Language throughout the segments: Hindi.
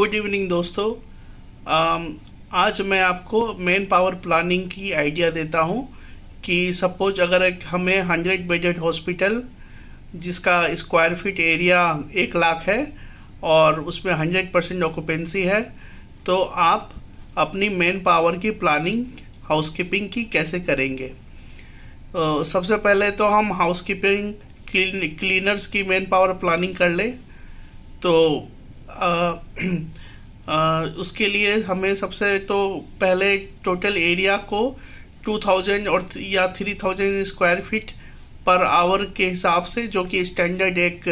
गुड इवनिंग दोस्तों um, आज मैं आपको मेन पावर प्लानिंग की आइडिया देता हूँ कि सपोज अगर एक हमें हंड्रेड बेडेड हॉस्पिटल जिसका स्क्वायर फीट एरिया एक लाख है और उसमें हंड्रेड परसेंट ऑक्यूपेंसी है तो आप अपनी मेन पावर की प्लानिंग हाउसकीपिंग की कैसे करेंगे तो सबसे पहले तो हम हाउसकीपिंग क्लीनर्स की मेन पावर प्लानिंग कर लें तो उसके लिए हमें सबसे तो पहले टोटल एरिया को 2000 और या 3000 स्क्वायर फीट पर आवर के हिसाब से जो कि स्टैंडर्ड एक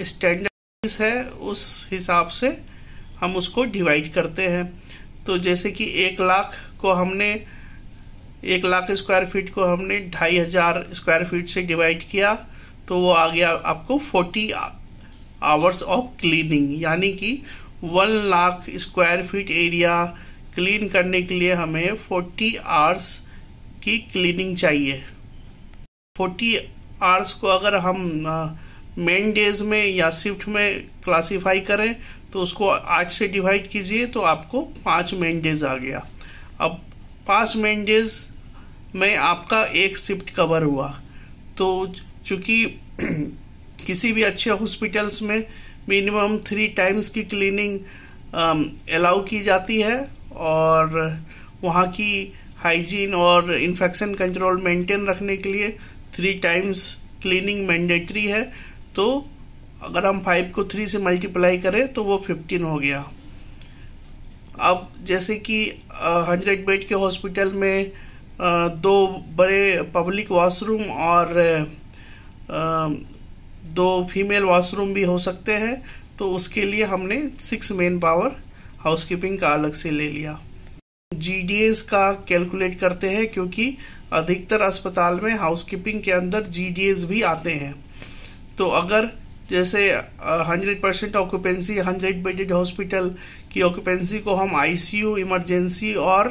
स्टैंडर्ड है उस हिसाब से हम उसको डिवाइड करते हैं तो जैसे कि एक लाख को हमने एक लाख स्क्वायर फीट को हमने ढाई हज़ार स्क्वायर फीट से डिवाइड किया तो वो आ गया आपको फोर्टी आवर्स ऑफ क्लीनिंग यानी कि one lakh square feet area clean करने के लिए हमें फोर्टी आवर्स की क्लीनिंग चाहिए फोर्टी आवर्स को अगर हम मेन डेज में या शिफ्ट में क्लासीफाई करें तो उसको आठ से डिवाइड कीजिए तो आपको पाँच मेन डेज आ गया अब पाँच मेन डेज में आपका एक शिफ्ट कवर हुआ तो चूँकि किसी भी अच्छे हॉस्पिटल्स में मिनिमम थ्री टाइम्स की क्लीनिंग अलाउ um, की जाती है और वहाँ की हाइजीन और इन्फेक्शन कंट्रोल मेंटेन रखने के लिए थ्री टाइम्स क्लीनिंग मैंडेटरी है तो अगर हम फाइव को थ्री से मल्टीप्लाई करें तो वो फिफ्टीन हो गया अब जैसे कि हंड्रेड uh, बेड के हॉस्पिटल में आ, uh, दो बड़े पब्लिक वॉशरूम और आ, uh, दो फीमेल वॉशरूम भी हो सकते हैं तो उसके लिए हमने सिक्स मेन पावर हाउसकीपिंग का अलग से ले लिया जी का कैलकुलेट करते हैं क्योंकि अधिकतर अस्पताल में हाउसकीपिंग के अंदर जी भी आते हैं तो अगर जैसे hundred percent occupancy hundred bedded hospital की ऑक्यूपेंसी को हम आईसीयू इमरजेंसी और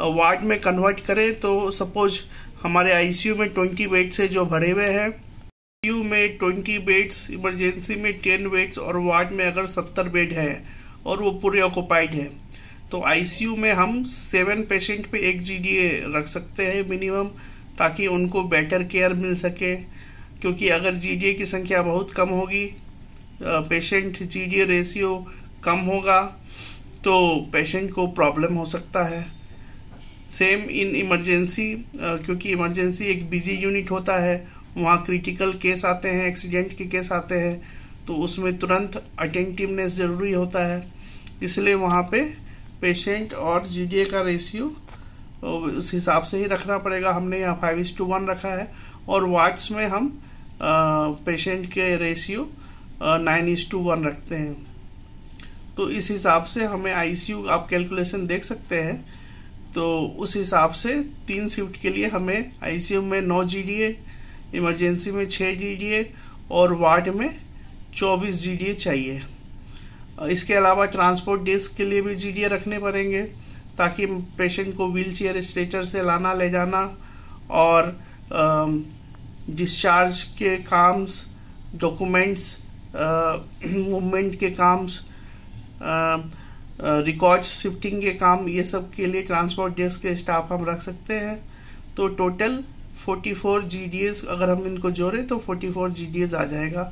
वार्ड में कन्वर्ट करें तो सपोज हमारे आईसीयू में ट्वेंटी बेड से जो भरे हुए हैं यू में ट्वेंटी बेड्स इमरजेंसी में टेन बेड्स और वार्ड में अगर सत्तर बेड हैं और वो पूरे ऑक्यूपाइड हैं तो आईसीयू में हम सेवन पेशेंट पे एक जी रख सकते हैं मिनिमम ताकि उनको बेटर केयर मिल सके क्योंकि अगर जी की संख्या बहुत कम होगी पेशेंट जीडीए रेशियो कम होगा तो पेशेंट को प्रॉब्लम हो सकता है सेम इन इमरजेंसी क्योंकि इमरजेंसी एक बिजी यूनिट होता है वहाँ क्रिटिकल केस आते हैं एक्सीडेंट के केस आते हैं तो उसमें तुरंत अटेंटिवनेस ज़रूरी होता है इसलिए वहाँ पे पेशेंट और जी का रेशियो उस हिसाब से ही रखना पड़ेगा हमने यहाँ फाइव इज टू वन रखा है और वार्ड्स में हम पेशेंट के ratio nine is to one रखते हैं तो इस हिसाब से हमें आईसीयू आप कैलकुलेशन देख सकते हैं तो उस हिसाब से तीन शिफ्ट के लिए हमें आईसीयू में नौ जीडीए इमरजेंसी में छः जी और वार्ड में चौबीस जी चाहिए इसके अलावा ट्रांसपोर्ट डेस्क के लिए भी जी रखने पड़ेंगे ताकि पेशेंट को व्हील चेयर स्ट्रेचर से लाना ले जाना और डिस्चार्ज के काम्स डॉक्यूमेंट्स मूवमेंट के काम्स रिकॉर्ड शिफ्टिंग के काम ये सब के लिए ट्रांसपोर्ट डेस्क के स्टाफ हम रख सकते हैं तो total forty four G D S अगर हम इनको जोड़ें तो 44 फोर जी डी एस आ जाएगा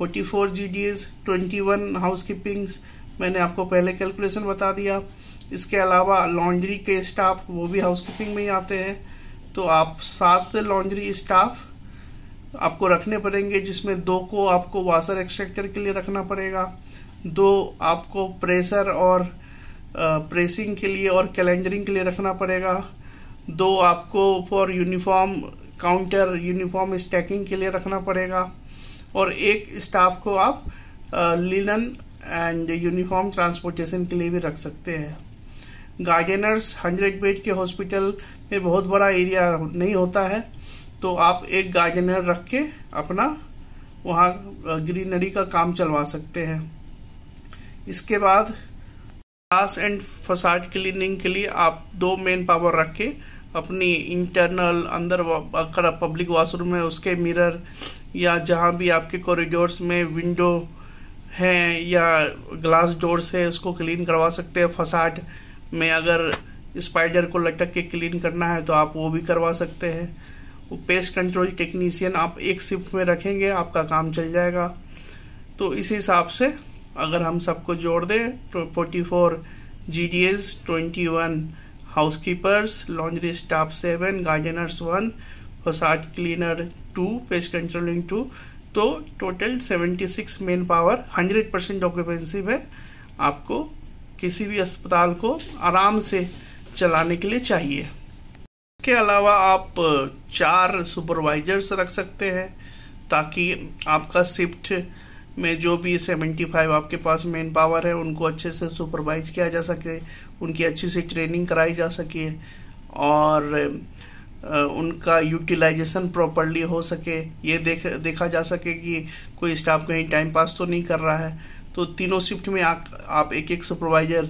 44 four G D S twenty one housekeepings मैंने आपको पहले कैलकुलेशन बता दिया इसके अलावा लॉन्ड्री के स्टाफ वो भी हाउस कीपिंग में ही आते हैं तो आप सात लॉन्ड्री स्टाफ आपको रखने पड़ेंगे जिसमें दो को आपको वाशर एक्सट्रैक्टर के लिए रखना पड़ेगा दो आपको प्रेशर और प्रेसिंग के लिए और कैलेंडरिंग के लिए रखना पड़ेगा दो आपको for uniform counter uniform stacking के लिए रखना पड़ेगा और एक स्टाफ को आप लिनन एंड यूनिफॉर्म ट्रांसपोर्टेशन के लिए भी रख सकते हैं गार्डनर्स हंड्रेड बेड के हॉस्पिटल में बहुत बड़ा एरिया नहीं होता है तो आप एक गार्डनर रख के अपना वहाँ ग्रीनरी का काम चलवा सकते हैं इसके बाद ग्लास एंड फसाड क्लीनिंग के लिए आप दो मेन पावर रख के अपनी इंटरनल अंदर अगर पब्लिक वाशरूम है उसके मिरर या जहाँ भी आपके कॉरिडोर्स में विंडो हैं या ग्लास डोर्स है उसको क्लीन करवा सकते हैं फसाड में अगर स्पाइडर को लटक के क्लीन करना है तो आप वो भी करवा सकते हैं पेस्ट कंट्रोल टेक्नीसियन आप एक शिफ्ट में रखेंगे आपका काम चल जाएगा तो इस हिसाब से अगर हम सबको जोड़ दें तो forty four G D S twenty one housekeepers laundry staff seven gardeners one facade cleaner two pest controlling two तो total seventy six man power hundred percent occupancy में आपको किसी भी अस्पताल को आराम से चलाने के लिए चाहिए इसके अलावा आप चार सुपरवाइजर्स रख सकते हैं ताकि आपका शिफ्ट में जो भी सेवेंटी फाइव आपके पास मेन पावर है उनको अच्छे से सुपरवाइज किया जा सके उनकी अच्छी से ट्रेनिंग कराई जा सके और उनका यूटिलाइजेशन प्रॉपरली हो सके ये देख देखा जा सके कि कोई स्टाफ कहीं टाइम पास तो नहीं कर रहा है तो तीनों शिफ्ट में आ, आप एक एक सुपरवाइज़र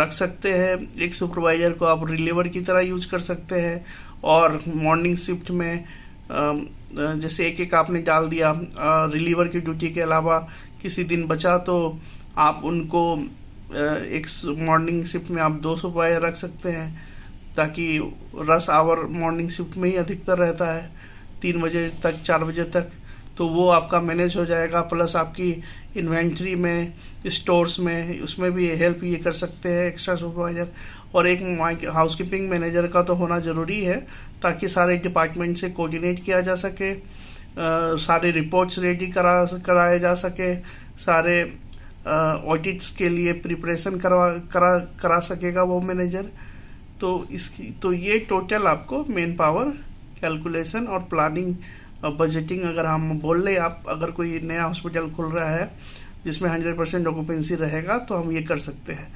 रख सकते हैं एक सुपरवाइज़र को आप रिलीवर की तरह यूज कर सकते हैं और मॉर्निंग शिफ्ट में आ, जैसे एक एक आपने डाल दिया रिलीवर की ड्यूटी के अलावा किसी दिन बचा तो आप उनको एक मॉर्निंग शिफ्ट में आप दो सौ पाए रख सकते हैं ताकि रस आवर मॉर्निंग शिफ्ट में ही अधिकतर रहता है तीन बजे तक चार बजे तक तो वो आपका मैनेज हो जाएगा प्लस आपकी इन्वेंट्री में स्टोर्स में उसमें भी हेल्प ये कर सकते हैं एक्स्ट्रा सुपरवाइज़र और एक हाउस कीपिंग मैनेजर का तो होना ज़रूरी है ताकि सारे डिपार्टमेंट से कोऑर्डिनेट किया जा सके आ, सारे रिपोर्ट्स रेडी करा कराए जा सके सारे ऑडिट्स के लिए प्रिपरेशन करवा करा करा सकेगा वो मैनेजर तो इसकी तो ये टोटल आपको मेन पावर कैलकुलेशन और प्लानिंग बजटिंग अगर हम बोल लें आप अगर कोई नया हॉस्पिटल खुल रहा है जिसमें हंड्रेड परसेंट ऑक्यूपेंसी रहेगा तो हम ये कर सकते हैं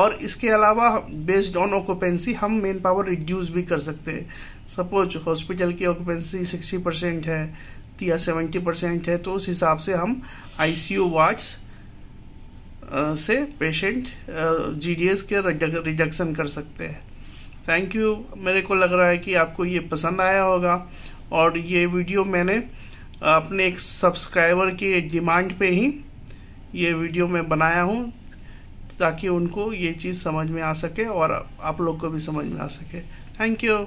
और इसके अलावा बेस्ड ऑन ऑक्यूपेंसी हम मेन पावर रिड्यूस भी कर सकते हैं सपोज हॉस्पिटल की ऑक्यूपेंसी सिक्सटी परसेंट है या सेवेंटी परसेंट है तो उस हिसाब से हम आईसीयू वार्ड्स से पेशेंट जीडीएस के रिडक्शन कर सकते हैं थैंक यू मेरे को लग रहा है कि आपको ये पसंद आया होगा और ये वीडियो मैंने अपने एक सब्सक्राइबर की डिमांड पे ही ये वीडियो मैं बनाया हूँ ताकि उनको ये चीज़ समझ में आ सके और आप लोग को भी समझ में आ सके थैंक यू